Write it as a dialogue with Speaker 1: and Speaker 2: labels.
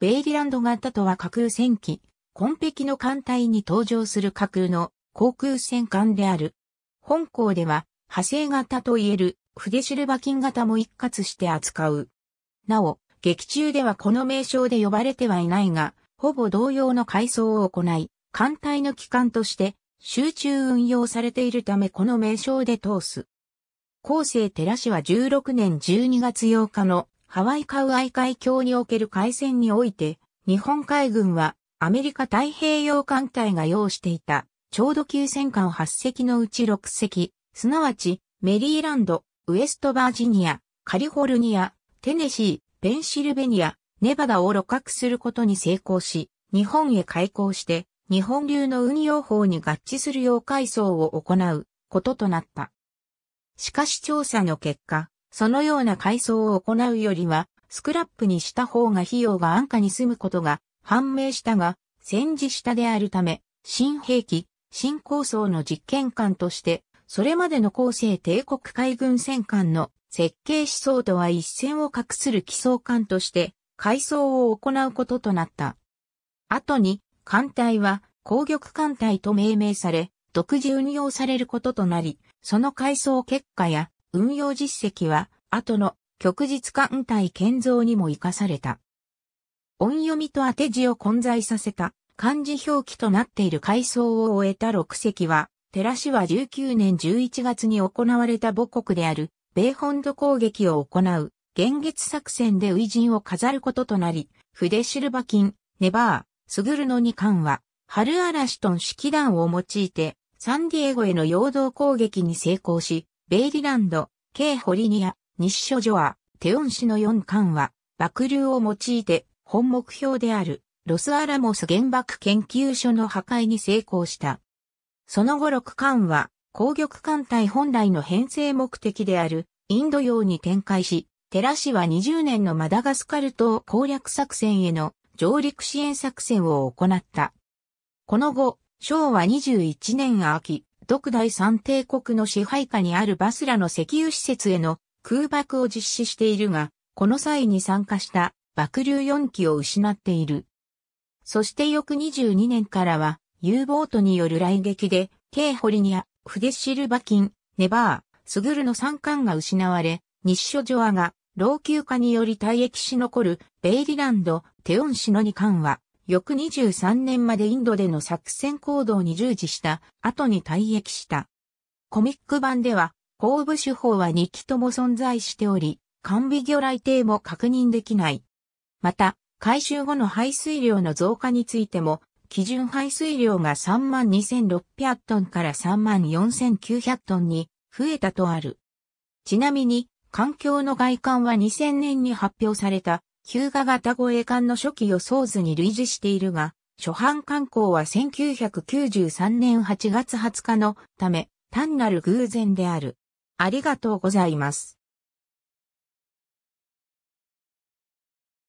Speaker 1: ベイリランド型とは架空戦機、紺壁の艦隊に登場する架空の航空戦艦である。本校では、派生型といえる筆シルバン型も一括して扱う。なお、劇中ではこの名称で呼ばれてはいないが、ほぼ同様の改装を行い、艦隊の機関として集中運用されているためこの名称で通す。後世寺氏は16年12月8日のハワイカウアイ海峡における海戦において、日本海軍はアメリカ太平洋艦隊が要していた、ちょうど急戦艦8隻のうち6隻、すなわち、メリーランド、ウエストバージニア、カリフォルニア、テネシー、ペンシルベニア、ネバダを露獲することに成功し、日本へ開港して、日本流の運用法に合致する要改装を行うこととなった。しかし調査の結果、そのような改装を行うよりは、スクラップにした方が費用が安価に済むことが判明したが、戦時下であるため、新兵器、新構想の実験艦として、それまでの後世帝国海軍戦艦の設計思想とは一線を画する基礎艦として、改装を行うこととなった。後に、艦隊は、攻撃艦隊と命名され、独自運用されることとなり、その改装結果や、運用実績は、後の旭日艦隊建造にも活かされた。音読みと当て字を混在させた漢字表記となっている改装を終えた6隻は、寺氏は19年11月に行われた母国である米本土攻撃を行う、現月作戦でジンを飾ることとなり、筆シルバキン、ネバー、スグルの2巻は、春嵐と指揮団を用いて、サンディエゴへの陽動攻撃に成功し、ベイリランド、ケイホリニア、書ジョア、テオン氏の4巻は、爆流を用いて、本目標である、ロスアラモス原爆研究所の破壊に成功した。その後6巻は、攻撃艦隊本来の編成目的である、インド洋に展開し、テラ氏は20年のマダガスカル島攻略作戦への上陸支援作戦を行った。この後、昭和21年秋、独第三帝国の支配下にあるバスラの石油施設への空爆を実施しているが、この際に参加した爆流4機を失っている。そして翌22年からは U ボートによる雷撃で、ケイホリニア、フデシルバキン、ネバー、スグルの三艦が失われ、日所ジョアが老朽化により退役し残るベイリランド、テオン市の二艦は翌23年までインドでの作戦行動に従事した後に退役した。コミック版では、後部手法は2機とも存在しており、完備魚雷艇も確認できない。また、回収後の排水量の増加についても、基準排水量が32,600トンから34,900トンに増えたとある。ちなみに、環境の外観は2000年に発表された旧画型護衛艦の初期予想図に類似しているが、初版刊行は1993年8月20日のため、単なる偶然である。ありがとうございます。